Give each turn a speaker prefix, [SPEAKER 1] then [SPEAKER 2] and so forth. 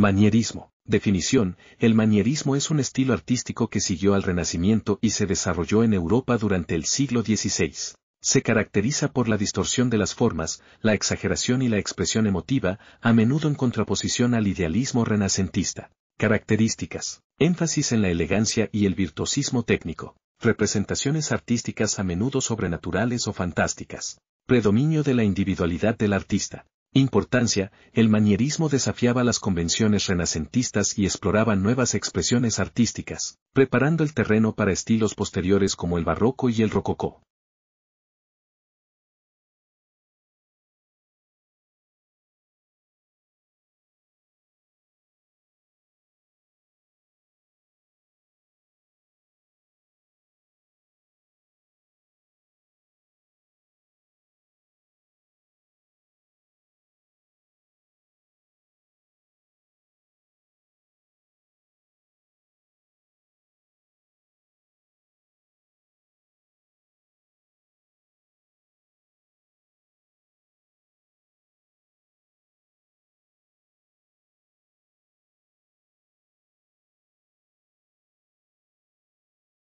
[SPEAKER 1] Manierismo. Definición. El manierismo es un estilo artístico que siguió al Renacimiento y se desarrolló en Europa durante el siglo XVI. Se caracteriza por la distorsión de las formas, la exageración y la expresión emotiva, a menudo en contraposición al idealismo renacentista. Características. Énfasis en la elegancia y el virtuosismo técnico. Representaciones artísticas a menudo sobrenaturales o fantásticas. Predominio de la individualidad del artista. Importancia, el manierismo desafiaba las convenciones renacentistas y exploraba nuevas expresiones artísticas, preparando el terreno para estilos posteriores como el barroco y el rococó.